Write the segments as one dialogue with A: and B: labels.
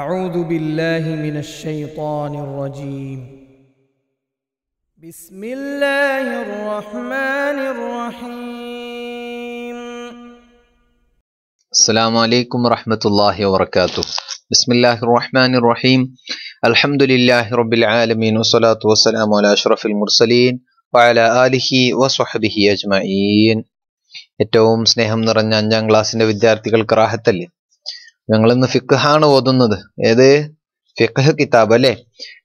A: أعوذ بالله من الشيطان الرجيم بسم الله الرحمن الرحيم السلام عليكم ورحمة الله وبركاته بسم الله الرحمن الرحيم الحمد لله رب العالمين والصلاة والسلام على أشرف المرسلين وعلى آله وصحبه أجمعين ഏറ്റവും സ്നേഹം നിറഞ്ഞ അഞ്ചാം ക്ലാസ്സിൻ്റെ വിദ്യാർത്ഥികൾക്ക് റാഹത്തല്ലേ ഞങ്ങളിന്ന് ഫിഖാണ് ഓതുന്നത് ഏത് ഫിഖ് കിതാബ് അല്ലേ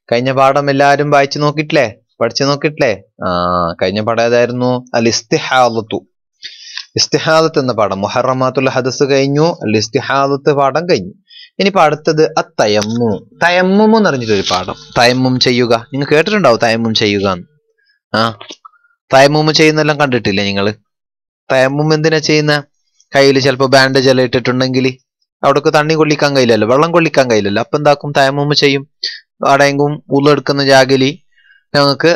A: കഴിഞ്ഞ പാഠം എല്ലാവരും വായിച്ചു നോക്കിട്ടില്ലേ പഠിച്ചു നോക്കിട്ടില്ലേ ആ കഴിഞ്ഞ പാഠം ഏതായിരുന്നു അൽ ഇസ്തിഹാദത്തു ഇസ്തിഹാദത്ത് എന്ന പാഠം മുഹറമാത്തുൽ ഹദസ് കഴിഞ്ഞു അൽ ഇസ്തിഹാദത്ത് പാഠം കഴിഞ്ഞു ഇനിയിപ്പോൾ അടുത്തത് അ തയമ്മു തയമ്മു എന്ന് പറഞ്ഞിട്ടൊരു പാഠം തയമ്മും ചെയ്യുക നിങ്ങൾ കേട്ടിട്ടുണ്ടാവും തയമ്മും ചെയ്യുക എന്ന് ആ തയമ്മും ചെയ്യുന്നെല്ലാം കണ്ടിട്ടില്ലേ നിങ്ങൾ തയമ്മും എന്തിനാ ചെയ്യുന്ന കയ്യിൽ ചിലപ്പോൾ ബാൻഡേജ് എല്ലാം ഇട്ടിട്ടുണ്ടെങ്കിൽ അവിടെ തണ്ണി കൊള്ളിക്കാൻ കഴിയില്ലല്ലോ വെള്ളം കൊള്ളിക്കാൻ കഴിയില്ലല്ലോ അപ്പൊ എന്താക്കും തയമുമ്പ് ചെയ്യും അടയെങ്കും ഉള്ളെടുക്കുന്ന ജാഗലി ഞങ്ങൾക്ക്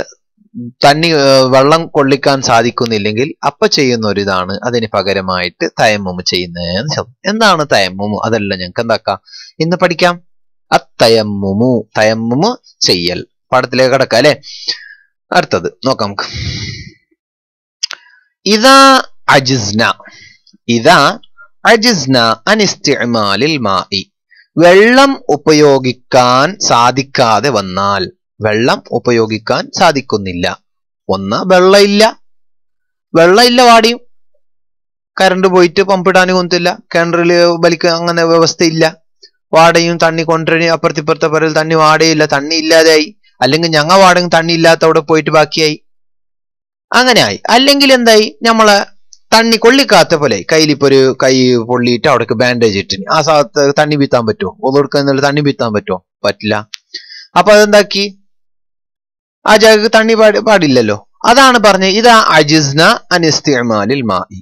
A: തന്നി വെള്ളം കൊള്ളിക്കാൻ സാധിക്കുന്നില്ലെങ്കിൽ അപ്പൊ ചെയ്യുന്ന ഒരിതാണ് അതിന് പകരമായിട്ട് തയമ്മുമ് ചെയ്യുന്നതെന്ന് എന്താണ് തയമ്മുമു അതെല്ലാം ഞങ്ങൾക്ക് എന്താക്കാം ഇന്ന് പഠിക്കാം അത്തയമുമു തയമ്മുമ് ചെയ്യൽ പാഠത്തിലേക്ക് കടക്കാം അല്ലെ അടുത്തത് നോക്കാം നമുക്ക് ഇതാ അജിസ്ന ഇതാ അജിസ്ന അനിസ്തിമാലിൽ മായി വെള്ളം ഉപയോഗിക്കാൻ സാധിക്കാതെ വന്നാൽ വെള്ളം ഉപയോഗിക്കാൻ സാധിക്കുന്നില്ല ഒന്ന് വെള്ളമില്ല വെള്ളമില്ല വാടിയും കറണ്ട് പോയിട്ട് പമ്പിടാൻ കൊന്നില്ല കിണറിൽ വലിക്ക അങ്ങനെ വ്യവസ്ഥയില്ല വാടയും തണ്ണി കൊണ്ടുവരും അപ്പുറത്തിപ്പുറത്തെ പറയൽ തണ്ണി വാടയില്ല തണ്ണി ഇല്ലാതെയായി അല്ലെങ്കിൽ ഞങ്ങ വാടയും തണ്ണി ഇല്ലാത്ത അവിടെ പോയിട്ട് ബാക്കിയായി അങ്ങനെയായി അല്ലെങ്കിൽ എന്തായി നമ്മളെ തണ്ണി കൊള്ളിക്കാത്ത പോലെ കയ്യിലിപ്പോ ഒരു കൈ പൊള്ളിയിട്ട് അവിടെ ബാൻഡേജ് ഇട്ടിന് ആ ഭാഗത്ത് തണ്ണി വീത്താൻ പറ്റുമോ ഒന്നുകൊടുക്കാൻ എന്നുള്ള തണ്ണി വീത്താൻ പറ്റുമോ പറ്റില്ല അപ്പൊ അതെന്താക്കി ആ ജാഗ് തണ്ണി പാടി പാടില്ലല്ലോ അതാണ് പറഞ്ഞത് ഇതാ അജിസ്ന അനിസ്തിമാലിൽ മായി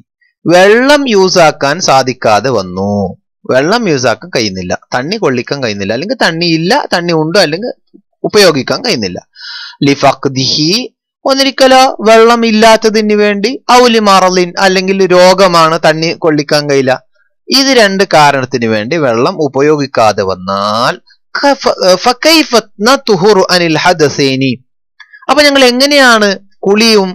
A: വെള്ളം യൂസ് ആക്കാൻ സാധിക്കാതെ വന്നു വെള്ളം യൂസ് ആക്കാൻ കഴിയുന്നില്ല തണ്ണി കൊള്ളിക്കാൻ കഴിയുന്നില്ല അല്ലെങ്കിൽ തണ്ണി ഇല്ല തണ്ണി ഉണ്ടോ അല്ലെങ്കിൽ ഉപയോഗിക്കാൻ കഴിയുന്നില്ല ലിഫഖ്ദിഹി ഒന്നിരിക്കലോ വെള്ളം ഇല്ലാത്തതിന് വേണ്ടി ഔലിമറലിൻ അല്ലെങ്കിൽ രോഗമാണ് തണ്ണി കൊള്ളിക്കാൻ കഴിയില്ല ഇത് രണ്ട് കാരണത്തിന് വേണ്ടി വെള്ളം ഉപയോഗിക്കാതെ വന്നാൽ അനിൽ അപ്പൊ ഞങ്ങൾ എങ്ങനെയാണ് കുളിയും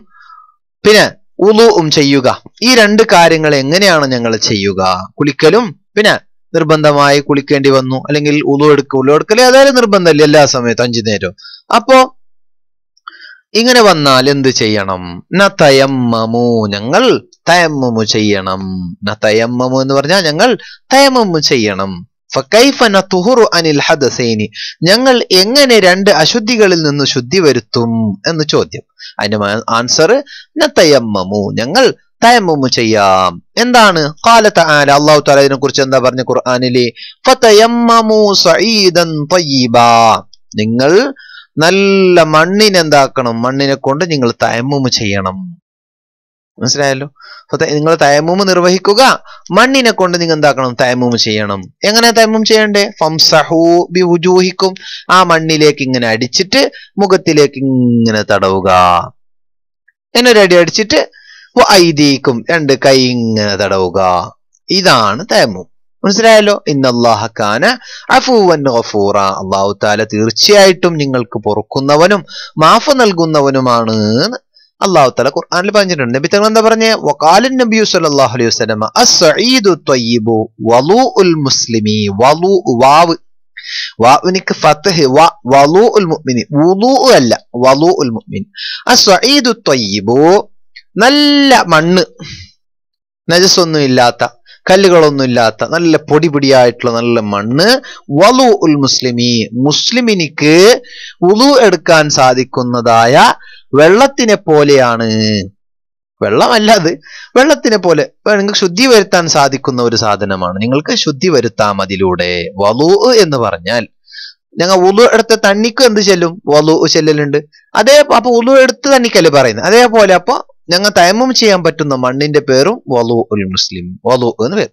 A: പിന്നെ ഉളുവും ചെയ്യുക ഈ രണ്ട് കാര്യങ്ങൾ എങ്ങനെയാണ് ഞങ്ങൾ ചെയ്യുക കുളിക്കലും പിന്നെ നിർബന്ധമായി കുളിക്കേണ്ടി വന്നു അല്ലെങ്കിൽ ഉളു എടുക്കുക ഉളു എടുക്കലേ അതായത് നിർബന്ധമല്ലേ എല്ലാ സമയത്തും അഞ്ചു നേരവും അപ്പോ ഇങ്ങനെ വന്നാൽ എന്ത് ചെയ്യണം നതയമ്മമു ഞങ്ങൾ തയമ്മമു ചെയ്യണം നതയമ്മമു എന്ന് പറഞ്ഞാൽ ഞങ്ങൾ തയമ്മമു ചെയ്യണം അനിൽ ഹദസൈനി ഞങ്ങൾ എങ്ങനെ രണ്ട് അശുദ്ധികളിൽ നിന്ന് ശുദ്ധി വരുത്തും എന്ന് ചോദ്യം അതിന്റെ ആൻസർ നതയമ്മമു ഞങ്ങൾ തയമ്മു ചെയ്യാം എന്താണ് കാലത്ത് ആല അള്ളാഹു താലതിനെ കുറിച്ച് എന്താ സഈദൻ ഖുർആാനിലെ നിങ്ങൾ നല്ല മണ്ണിനെന്താക്കണം മണ്ണിനെ കൊണ്ട് നിങ്ങൾ തയമ്മൂമ് ചെയ്യണം മനസ്സിലായല്ലോ അപ്പൊ നിങ്ങൾ തയമൂമ് നിർവഹിക്കുക മണ്ണിനെ കൊണ്ട് നിങ്ങൾ എന്താക്കണം തയമൂമ് ചെയ്യണം എങ്ങനെ തയമൂം ചെയ്യണ്ടേ ഫംസഹൂ ബി ആ മണ്ണിലേക്ക് ഇങ്ങനെ അടിച്ചിട്ട് മുഖത്തിലേക്ക് ഇങ്ങനെ തടവുക എന്നൊരു അടി അടിച്ചിട്ട് ഐദീക്കും രണ്ട് കൈ ഇങ്ങനെ തടവുക ഇതാണ് തയമൂം മനസ്സിലായല്ലോ ഇന്നല്ലാഹക്കാന അഫൂവൻ ഗഫൂറ അള്ളാഹു താല തീർച്ചയായിട്ടും നിങ്ങൾക്ക് പൊറുക്കുന്നവനും മാഫ് നൽകുന്നവനുമാണ് അള്ളാഹു താല ഖുർആാനിൽ പറഞ്ഞിട്ടുണ്ട് നബി തങ്ങൾ എന്താ പറഞ്ഞേ വക്കാലിൻ നബിയു സല്ലല്ലാഹു അലൈഹി വസല്ലം അസ്സഈദു ത്വയ്യിബു വളൂഉൽ മുസ്ലിമി വളൂ വാവ് വാവിനിക്ക് ഫത്ഹ് വ വലൂ മുഅ്മിനി അല്ല വളൂഉൽ മുഅ്മിൻ അസ്സഈദു ത്വയ്യിബു നല്ല മണ്ണ് നജസ് ഒന്നും ഇല്ലാത്ത കല്ലുകളൊന്നുമില്ലാത്ത നല്ല പൊടി പൊടിയായിട്ടുള്ള നല്ല മണ്ണ് വലു ഉൽ മുസ്ലിമി മുസ്ലിമിനിക്ക് ഉളു എടുക്കാൻ സാധിക്കുന്നതായ വെള്ളത്തിനെ പോലെയാണ് വെള്ളമല്ല അത് വെള്ളത്തിനെ പോലെ നിങ്ങൾക്ക് ശുദ്ധി വരുത്താൻ സാധിക്കുന്ന ഒരു സാധനമാണ് നിങ്ങൾക്ക് ശുദ്ധി വരുത്താം അതിലൂടെ വലു എന്ന് പറഞ്ഞാൽ ഞങ്ങൾ ഉളു എടുത്ത തണ്ണിക്കും എന്ത് ചെല്ലും വലു ചെല്ലലുണ്ട് അതേ അപ്പൊ ഉളു എടുത്ത് തണ്ണിക്കല്ലേ പറയുന്നത് അതേപോലെ അപ്പൊ ഞങ്ങൾ തയമം ചെയ്യാൻ പറ്റുന്ന മണ്ണിന്റെ പേരും വലു ഒരു മുസ്ലിം വലു എന്ന് പേര്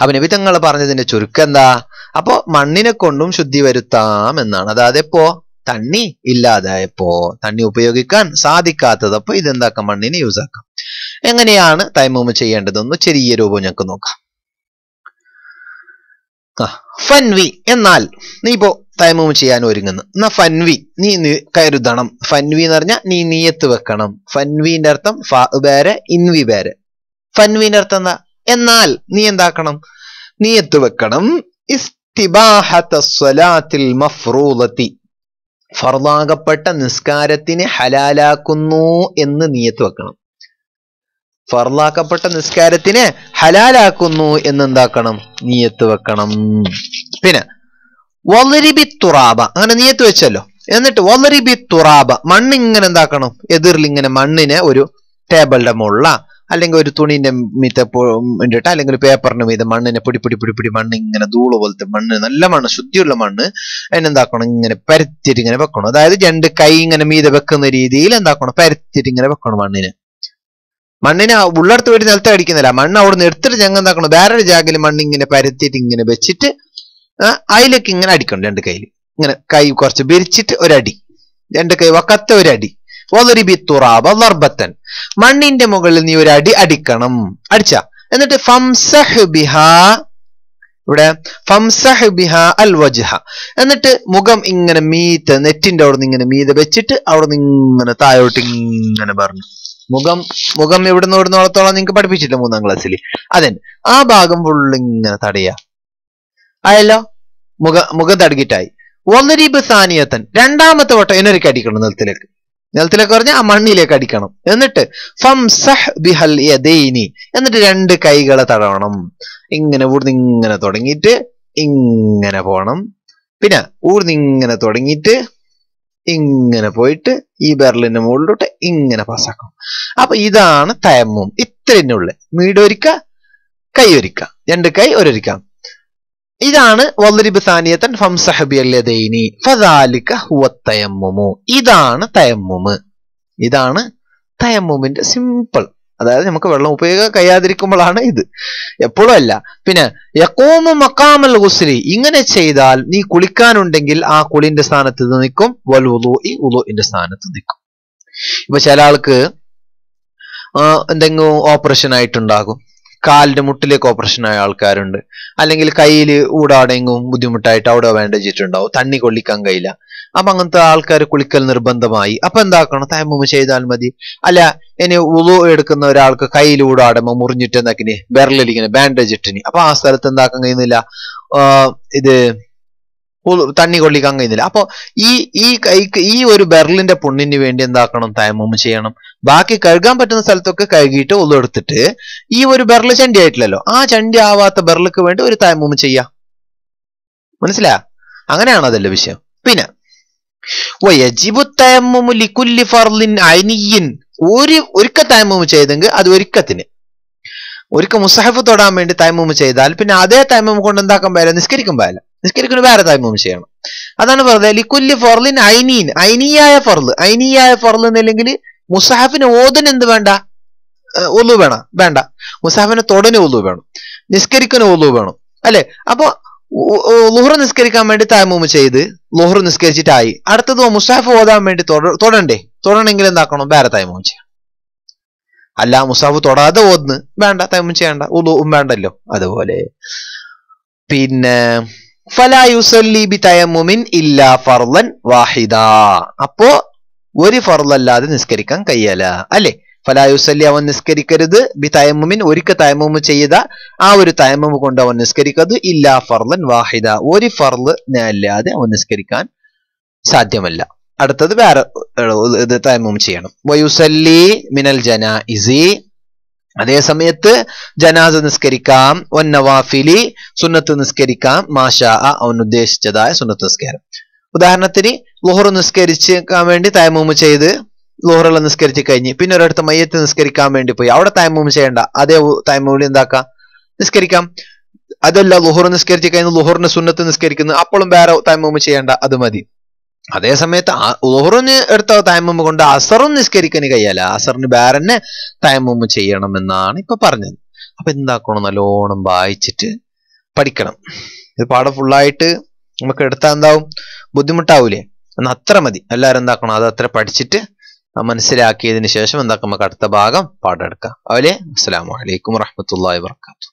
A: അപ്പൊ നബി തങ്ങൾ പറഞ്ഞതിന്റെ ചുരുക്കം എന്താ അപ്പോ മണ്ണിനെ കൊണ്ടും ശുദ്ധി വരുത്താം എന്നാണ് അതായത് ഇപ്പോ തണ്ണി ഇല്ലാതായപ്പോ തണ്ണി ഉപയോഗിക്കാൻ അപ്പൊ ഇതെന്താക്കാം മണ്ണിനെ യൂസ് ആക്കാം എങ്ങനെയാണ് തൈമൂമ് ചെയ്യേണ്ടതെന്ന് ചെറിയ രൂപം ഞങ്ങൾക്ക് നോക്കാം ഫൻവി എന്നാൽ നീ ഇപ്പോ തൈമൂമ് ചെയ്യാൻ ഒരുങ്ങുന്നു എന്നാ ഫൻവി നീ കരുതണം ഫൻവി എന്ന് പറഞ്ഞാൽ നീ നീയത്ത് വെക്കണം ഫൻവിന്റെ അർത്ഥം ഫേരെ ഇൻവി ബേരെ ഫൻവിന്റെ അർത്ഥം എന്താ എന്നാൽ നീ എന്താക്കണം നീയത്ത് വെക്കണം മഫ്റൂലത്തി ഫർദാകപ്പെട്ട നിസ്കാരത്തിന് ഹലാലാക്കുന്നു എന്ന് നീയത്ത് വെക്കണം ഫർലാക്കപ്പെട്ട നിസ്കാരത്തിന് ഹലാലാക്കുന്നു എന്ന് എന്താക്കണം നീയത്ത് വെക്കണം പിന്നെ വളരിബി തുറാബ അങ്ങനെ നീയത്ത് വെച്ചല്ലോ എന്നിട്ട് വളരിബി തുറാബ മണ്ണ് ഇങ്ങനെ എന്താക്കണം എതിരിൽ ഇങ്ങനെ മണ്ണിനെ ഒരു ടേബിളിന്റെ മുള്ള അല്ലെങ്കിൽ ഒരു തുണിന്റെ മീത്തെ ഇട്ടിട്ട് അല്ലെങ്കിൽ പേപ്പറിന്റെ മീത് മണ്ണിനെ പൊടി പൊടി പൊടി പൊടി മണ്ണ് ഇങ്ങനെ ധൂള് പോലത്തെ മണ്ണ് നല്ല മണ്ണ് ശുദ്ധിയുള്ള മണ്ണ് അതിനെന്താക്കണം ഇങ്ങനെ പരത്തിട്ട് ഇങ്ങനെ വെക്കണം അതായത് രണ്ട് കൈ ഇങ്ങനെ മീതെ വെക്കുന്ന രീതിയിൽ എന്താക്കണം പരത്തിട്ട് ഇങ്ങനെ വെക്കണം മണ്ണിന് മണ്ണിനെ ഉള്ളടത്ത് പോയിട്ട് നിലത്ത് അടിക്കുന്നില്ല മണ്ണ് അവിടെ നിന്ന് എടുത്തിട്ട് ഞങ്ങൾ എന്താക്കണം വേറൊരു ജാഗിൽ മണ്ണ് ഇങ്ങനെ പരത്തിയിട്ട് ഇങ്ങനെ വെച്ചിട്ട് അതിലേക്ക് ഇങ്ങനെ അടിക്കണം രണ്ട് കയ്യിൽ ഇങ്ങനെ കൈ കുറച്ച് വിരിച്ചിട്ട് ഒരടി രണ്ട് കൈ വക്കത്തെ ഒരടി വലരിബി തുറാബ വർബത്തൻ മണ്ണിന്റെ മുകളിൽ നീ ഒരടി അടിക്കണം അടിച്ച എന്നിട്ട് ഫംസഹ് ബിഹാ ഇവിടെ വജ്ഹ എന്നിട്ട് മുഖം ഇങ്ങനെ മീത്ത് നെറ്റിന്റെ അവിടെ നിന്ന് ഇങ്ങനെ മീത് വെച്ചിട്ട് അവിടെ നിന്ന് ഇങ്ങനെ താഴോട്ട് ഇങ്ങനെ പറഞ്ഞു മുഖം മുഖം നിന്ന് ഓടുന്നോളത്തോളം നിങ്ങൾക്ക് പഠിപ്പിച്ചിട്ടില്ല മൂന്നാം ക്ലാസ്സിൽ അതെ ആ ഭാഗം ഫുള്ള് ഇങ്ങനെ തടയുക ആയല്ലോ മുഖ മുഖം തടുകിട്ടായി ഒന്നരീപ് സാനിയത്തൻ രണ്ടാമത്തെ വട്ടം എന്നൊരു കടിക്കണം നിലത്തിലേക്ക് നിലത്തിലേക്ക് പറഞ്ഞ ആ മണ്ണിലേക്ക് അടിക്കണം എന്നിട്ട് ഫംസഹ് ബിഹൽ യദൈനി എന്നിട്ട് രണ്ട് കൈകളെ തടവണം ഇങ്ങനെ ഇവിടുന്ന് ഇങ്ങനെ തുടങ്ങിയിട്ട് ഇങ്ങനെ പോകണം പിന്നെ ഇവിടുന്ന് ഇങ്ങനെ തുടങ്ങിയിട്ട് ഇങ്ങനെ പോയിട്ട് ഈ ബെർലിന്റെ മുകളിലോട്ട് ഇങ്ങനെ പാസ്സാക്കണം അപ്പൊ ഇതാണ് തയമ്മും ഇത്രയുള്ള മീടൊരിക്ക കൈയൊരിക്ക രണ്ട് കൈ ഒരൊരിക്കാം ഇതാണ് വല്ലരിബ് സാനിയത്തൻ ഫം സഹബി അല്ലദൈനി ഹുവ ഇതാണ് തയമ്മുമ് ഇതാണ് തയമ്മുമിന്റെ സിമ്പിൾ അതായത് നമുക്ക് വെള്ളം ഉപയോഗം കഴിയാതിരിക്കുമ്പോഴാണ് ഇത് എപ്പോഴും അല്ല പിന്നെ യക്കോമ മക്കാമൽ ഗുസ്ലി ഇങ്ങനെ ചെയ്താൽ നീ കുളിക്കാനുണ്ടെങ്കിൽ ആ കുളിന്റെ സ്ഥാനത്ത് നിൽക്കും വൽ ഉദു ഈ ഉദുഇന്റെ സ്ഥാനത്ത് നിൽക്കും ഇപ്പൊ ചില ആൾക്ക് എന്തെങ്കിലും ഓപ്പറേഷൻ ആയിട്ടുണ്ടാകും കാലിന്റെ മുട്ടിലേക്ക് ഓപ്പറേഷൻ ആയ ആൾക്കാരുണ്ട് അല്ലെങ്കിൽ കയ്യിൽ ഊടാടെങ്കും ബുദ്ധിമുട്ടായിട്ട് അവിടെ വേണ്ട ചെയ്തിട്ടുണ്ടാവും തണ്ണി കൊള്ളിക്കാൻ കഴിയില്ല അപ്പൊ അങ്ങനത്തെ ആൾക്കാർ കുളിക്കൽ നിർബന്ധമായി അപ്പൊ എന്താക്കണം തയമ്മ ചെയ്താൽ മതി അല്ല ഇനി ഉളു എടുക്കുന്ന ഒരാൾക്ക് കയ്യിൽ ഊടാടുമ്പോൾ മുറിഞ്ഞിട്ട് എന്താക്കിനി വിരലിരിക്കണേ ബാൻഡേജ് ഇട്ടിനി അപ്പൊ ആ സ്ഥലത്ത് എന്താക്കാൻ കഴിയുന്നില്ല ഇത് തണ്ണി കൊള്ളിക്കാൻ കഴിയുന്നില്ല അപ്പൊ ഈ ഈ ഈ ഒരു ബെറലിന്റെ പുണ്ണിന് വേണ്ടി എന്താക്കണം തയമം ചെയ്യണം ബാക്കി കഴുകാൻ പറ്റുന്ന സ്ഥലത്തൊക്കെ കഴുകിയിട്ട് ഉള്ളെടുത്തിട്ട് ഈ ഒരു ബെറൽ ചണ്ടി ആയിട്ടില്ലല്ലോ ആ ചണ്ടി ആവാത്ത ബെറലിക്ക് വേണ്ടി ഒരു തയമം ചെയ്യാ മനസ്സിലാ അങ്ങനെയാണ് അതല്ലേ വിഷയം പിന്നെ ഒരു ഒരിക്കൽ തയമം ചെയ്തെങ്കിൽ അത് ഒരിക്കത്തിന് ഒരിക്കൽ മുസാഹിഫ് തൊടാൻ വേണ്ടി തൈമൂമ് ചെയ്താൽ പിന്നെ അതേ തൈമൂമ് കൊണ്ട് എന്താക്കാൻ പറ്റില്ല നിസ്കരിക്കാൻ പറ്റില്ല നിസ്കരിക്കുന്ന വേറെ തായ്മം ചെയ്യണം അതാണ് പറഞ്ഞത് ലിക്കുല്ലി ഫൊറലിൻ ഐനീൻ ഐനിയായ ഫൊർല് ഐനിയായ ഫൊർല് എന്നില്ലെങ്കിൽ മുസാഹഫിന് ഓതൻ എന്ത് വേണ്ട ഒലു വേണം വേണ്ട മുസാഹഫിന് തൊടന് ഒലു വേണം നിസ്കരിക്കുന്ന ഒലു വേണം അല്ലെ അപ്പൊ ലുഹർ നിസ്കരിക്കാൻ വേണ്ടി തായ്മൂമ് ചെയ്ത് ലുഹർ നിസ്കരിച്ചിട്ടായി അടുത്തത് മുസാഫ് ഓതാൻ വേണ്ടി തൊടണ്ടേ തൊടണെങ്കിൽ എന്താക്കണം വേറെ തായ്മൂമ് ചെയ്യണം അല്ല മുസാഫ് തൊടാതെ ഓതുന്ന് വേണ്ട തൈമം ചെയ്യണ്ട ഉലുവും വേണ്ടല്ലോ അതുപോലെ പിന്നെ ഫലായുസല്ലി തയമുമിൻ ഇല്ലാ ഫർലൻ വാഹിദ അപ്പോ ഒരു ഫർലല്ലാതെ നിസ്കരിക്കാൻ കഴിയല അല്ലേ ഫലായുസല്ലി അവൻ നിസ്കരിക്കരുത് ബി തയമുമിൻ ഒരിക്കൽ തയമുമ് ചെയ്ത ആ ഒരു തയമുമ് കൊണ്ട് അവൻ നിസ്കരിക്കരുത് ഇല്ലാ ഫർലൻ വാഹിദ ഒരു ഫർല് അല്ലാതെ അവൻ നിസ്കരിക്കാൻ സാധ്യമല്ല അടുത്തത് വേറെ ഇത് തയമും ചെയ്യണം വയുസല്ലി മിനൽ ജന ഇസി അതേ സമയത്ത് ജനാസ നിസ്കരിക്കാം ഒന്നവാഫിലി നവാഫിലി സുന്നത്ത് നിസ്കരിക്കാം മാഷാ അവൻ ഉദ്ദേശിച്ചതായ സുന്നത്ത് നിസ്കാരം ഉദാഹരണത്തിന് ലോഹർ നിസ്കരിക്കാൻ വേണ്ടി തയമൂമ് ചെയ്ത് ലോഹറുള്ള നിസ്കരിച്ച് കഴിഞ്ഞ് പിന്നെ ഒരിടത്ത് മയ്യത്ത് നിസ്കരിക്കാൻ വേണ്ടി പോയി അവിടെ തയമൂമ് ചെയ്യണ്ട അതേ തയമൂമിൽ എന്താക്കാം നിസ്കരിക്കാം അതല്ല ലുഹുർ നിസ്കരിച്ച് കഴിഞ്ഞ് ലോഹറിന് സുന്നത്ത് നിസ്കരിക്കുന്നു അപ്പോഴും വേറെ തയമൂമ് ചെയ്യണ്ട അത് മതി അതേ സമയത്ത് ഓഹറിന് എടുത്ത തയമ്മ കൊണ്ട് അസറും നിസ്കരിക്കാൻ കഴിയല്ല അസറിന് ബാരനെ ചെയ്യണം ചെയ്യണമെന്നാണ് ഇപ്പൊ പറഞ്ഞത് അപ്പൊ എന്താക്കണം നല്ലോണം വായിച്ചിട്ട് പഠിക്കണം ഇത് പാഠം ഫുള്ളായിട്ട് നമുക്ക് എടുത്താൽ എന്താവും ബുദ്ധിമുട്ടാവൂലേ എന്നാൽ അത്ര മതി എല്ലാവരും എന്താക്കണം അത് അത്ര പഠിച്ചിട്ട് മനസ്സിലാക്കിയതിന് ശേഷം എന്താക്കാം നമുക്ക് അടുത്ത ഭാഗം പാഠം എടുക്കാം അവലെ അസ്സാം വലൈക്കും വാഹമത്തല്ലാ വർക്കാത്തു